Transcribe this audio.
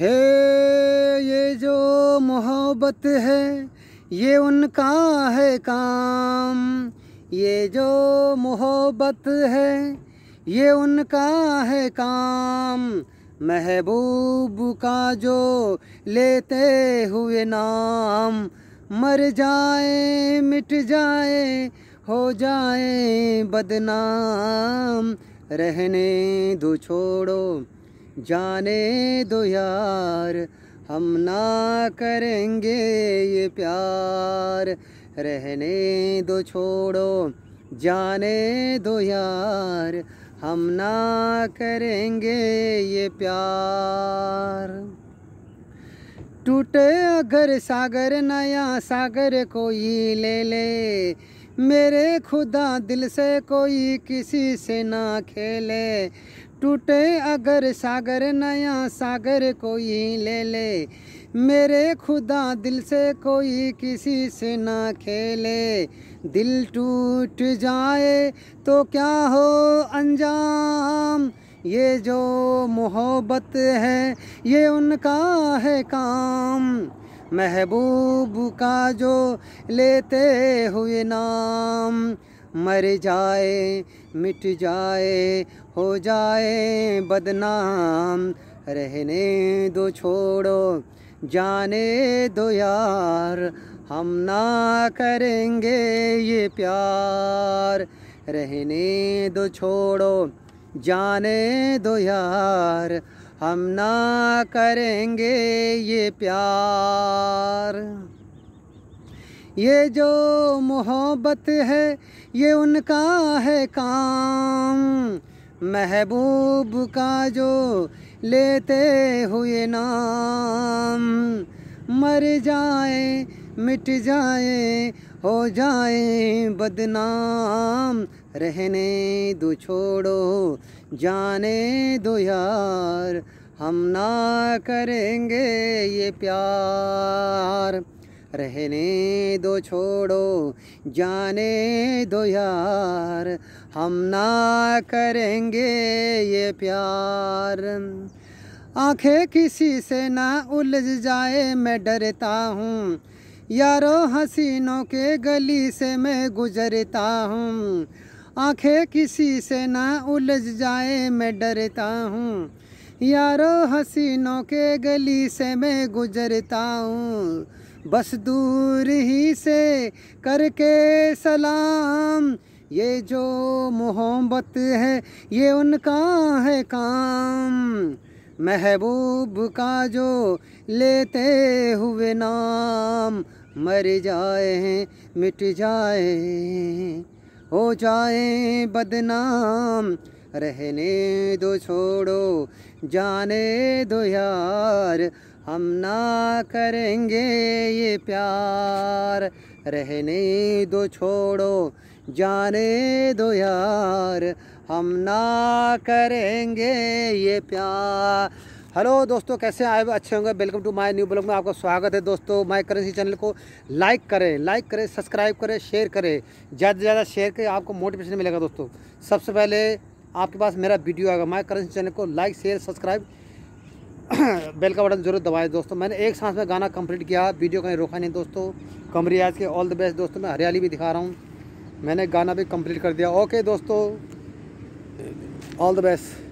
हे ये जो मोहब्बत है ये उनका है काम ये जो मोहब्बत है ये उनका है काम महबूब का जो लेते हुए नाम मर जाए मिट जाए हो जाए बदनाम रहने दो छोड़ो जाने दो यार हम ना करेंगे ये प्यार रहने दो छोड़ो जाने दो यार हम ना करेंगे ये प्यार टूटे अगर सागर नया सागर कोई ले ले मेरे खुदा दिल से कोई किसी से ना खेले टूटे अगर सागर नया सागर कोई ले ले मेरे खुदा दिल से कोई किसी से ना खेले दिल टूट जाए तो क्या हो अंजाम ये जो मोहब्बत है ये उनका है काम महबूब का जो लेते हुए नाम मर जाए मिट जाए हो जाए बदनाम रहने दो छोड़ो जाने दो यार हम ना करेंगे ये प्यार रहने दो छोड़ो जाने दो यार हम ना करेंगे ये प्यार ये जो मोहब्बत है ये उनका है काम महबूब का जो लेते हुए नाम मर जाए मिट जाए हो जाए बदनाम रहने दो छोड़ो जाने दो यार हम ना करेंगे ये प्यार रहने दो छोड़ो जाने दो यार हम ना करेंगे ये प्यार आंखें किसी से ना उलझ जाए मैं डरता हूँ यारो हसीनों के गली से मैं गुजरता हूँ आंखें किसी से ना उलझ जाए मैं डरता हूँ यारो हसीनों के गली से मैं गुजरता हूँ बस दूर ही से करके सलाम ये जो मोहब्बत है ये उनका है काम महबूब का जो लेते हुए नाम मर जाए मिट जाए हो जाए बदनाम रहने दो छोड़ो जाने दो यार हम ना करेंगे ये प्यार रहने दो छोड़ो जाने दो यार हम ना करेंगे ये प्यार हेलो दोस्तों कैसे आए अच्छे होंगे welcome to my new blog में आपका स्वागत है दोस्तों माय करेंसी चैनल को लाइक करें लाइक करें सब्सक्राइब करें शेयर करें ज़्यादा से ज़्यादा शेयर करें आपको मोटिवेशन मिलेगा दोस्तों सबसे पहले आपके पास मेरा वीडियो आएगा माय करेंसी चैनल को लाइक शेयर सब्सक्राइब बेल का बटन जरूर दबाएं दोस्तों मैंने एक सांस में गाना कंप्लीट किया वीडियो कहीं रोका नहीं दोस्तों कमरी आज के ऑल द बेस्ट दोस्तों मैं हरियाली भी दिखा रहा हूँ मैंने गाना भी कंप्लीट कर दिया ओके दोस्तों ऑल द बेस्ट